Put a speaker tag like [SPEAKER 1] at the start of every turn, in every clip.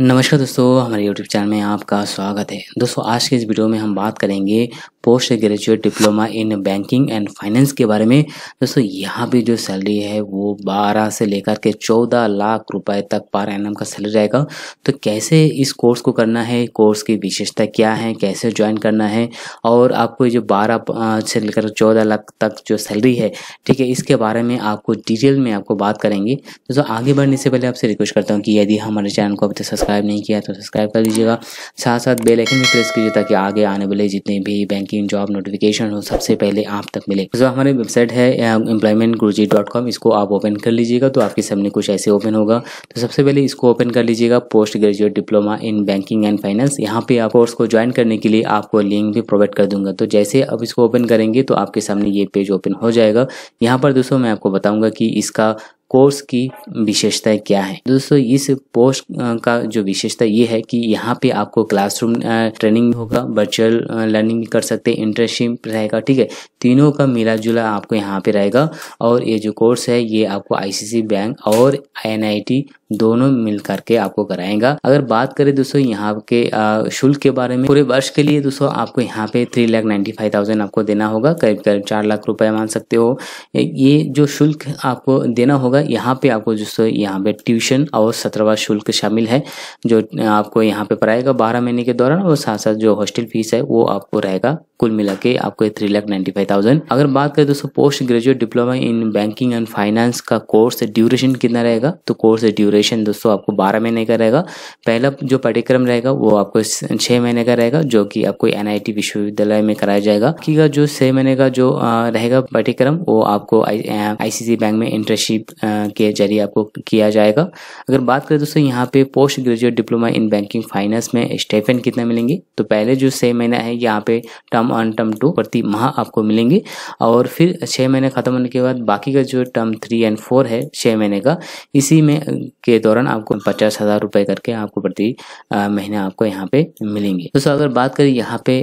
[SPEAKER 1] नमस्कार दोस्तों हमारे YouTube चैनल में आपका स्वागत है दोस्तों आज के इस वीडियो में हम बात करेंगे post graduate diploma in banking and finance के बारे में दोस्तों यहाँ पे जो सैलरी है वो 12 से लेकर के 14 लाख रुपए तक पर एन का सैलरी रहेगा तो कैसे इस कोर्स को करना है कोर्स की विशेषता क्या है कैसे ज्वाइन करना है और आपको जो 12 से लेकर 14 लाख तक जो सैलरी है ठीक है इसके बारे में आपको डिटेल में आपको बात करेंगे दोस्तों आगे बढ़ने से पहले आपसे रिक्वेस्ट करता हूँ कि यदि हमारे चैनल को अभी तक सब्सक्राइब नहीं किया तो सब्सक्राइब कर लीजिएगा साथ साथ बेलाइकन भी प्रेस कीजिए ताकि आगे आने वाले जितने भी बैंकिंग की जॉब नोटिफिकेशन हो सबसे पहले आप तक मिले तो जो हमारी वेबसाइट है एम्प्लॉयमेंट गुरुजी डॉट कॉम इसको आप ओपन कर लीजिएगा तो आपके सामने कुछ ऐसे ओपन होगा तो सबसे पहले इसको ओपन कर लीजिएगा post graduate diploma in banking and finance यहाँ पे आप कोर्स को ज्वाइन करने के लिए आपको लिंक भी प्रोवाइड कर दूंगा तो जैसे अब इसको ओपन करेंगे तो आपके सामने ये पेज ओपन हो जाएगा यहाँ पर दोस्तों मैं आपको बताऊंगा कि इसका कोर्स की विशेषताएं क्या है दोस्तों इस पोस्ट का जो विशेषता ये है कि यहाँ पे आपको क्लासरूम ट्रेनिंग होगा वर्चुअल लर्निंग कर सकते हैं इंटर्नशिप रहेगा ठीक है तीनों का मिला जुला आपको यहाँ पे रहेगा और ये जो कोर्स है ये आपको आईसीसी बैंक और एनआईटी दोनों मिल करके आपको कराएगा अगर बात करें दोस्तों यहाँ के शुल्क के बारे में पूरे वर्ष के लिए दोस्तों आपको यहाँ पे three lakh ninety five thousand आपको देना होगा करीब करीब चार लाख रुपए मान सकते हो ये जो शुल्क आपको देना होगा यहाँ पे आपको दोस्तों यहाँ पे ट्यूशन और सत्रहवा शुल्क शामिल है जो आपको यहाँ पे पढ़ाएगा बारह महीने के दौरान और साथ साथ जो हॉस्टल फीस है वो आपको रहेगा कुल मिला के आपको three lakh ninety five thousand अगर बात करें दोस्तों post graduate diploma in banking and finance का कोर्स ड्यूरेशन कितना रहेगा तो कोर्स ड्यूरेशन दोस्तों आपको बारह महीने का रहेगा पहला जो पाठ्यक्रम रहेगा वो आपको छह महीने का रहेगा जो कि आपको एन विश्वविद्यालय में कराया जाएगा बाकी का जो छह महीने का जो रहेगा पाठ्यक्रम वो आपको आईसीसी बैंक में इंटर्नशिप के जरिए आपको किया जाएगा अगर बात करें दोस्तों यहाँ पे post graduate diploma in banking finance में स्टेफन कितना मिलेंगे तो पहले जो छह महीना है यहाँ पे term term one term two प्रति माह आपको मिलेंगे और फिर छः महीने ख़त्म होने के बाद बाकी का जो टर्म थ्री एंड फोर है छः महीने का इसी में के दौरान आपको पचास हज़ार रुपये करके आपको प्रति महीने आपको यहाँ पे मिलेंगे दोस्तों अगर बात करें यहाँ पे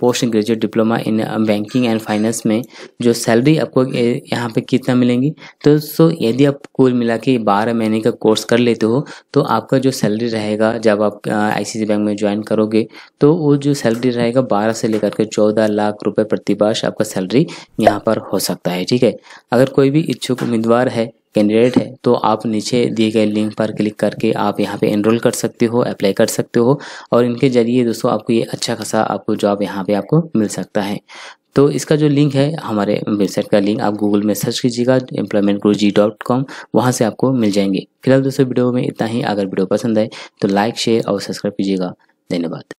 [SPEAKER 1] post graduate diploma in banking and finance में जो सैलरी आपको यहाँ पे कितना मिलेंगी तो सो यदि आप कुल मिला के बारह महीने का कोर्स कर लेते हो तो आपका जो सैलरी रहेगा जब आप आई बैंक में ज्वाइन करोगे तो वो जो सैलरी रहेगा बारह से लेकर के चौदह चौदह लाख रुपए वर्ष आपका सैलरी यहाँ पर हो सकता है ठीक है अगर कोई भी इच्छुक उम्मीदवार है कैंडिडेट है तो आप नीचे दिए गए लिंक पर क्लिक करके आप यहाँ पे एनरोल कर सकते हो अप्लाई कर सकते हो और इनके जरिए दोस्तों आपको ये अच्छा खासा आपको जॉब यहाँ पे आपको मिल सकता है तो इसका जो लिंक है हमारे वेबसाइट का लिंक आप गूगल में सर्च कीजिएगा एम्प्लॉयमेंट गुरु जी डॉट कॉम वहाँ से आपको मिल जाएंगे फिलहाल दोस्तों वीडियो में इतना ही अगर वीडियो पसंद आए तो लाइक शेयर और सब्सक्राइब कीजिएगा धन्यवाद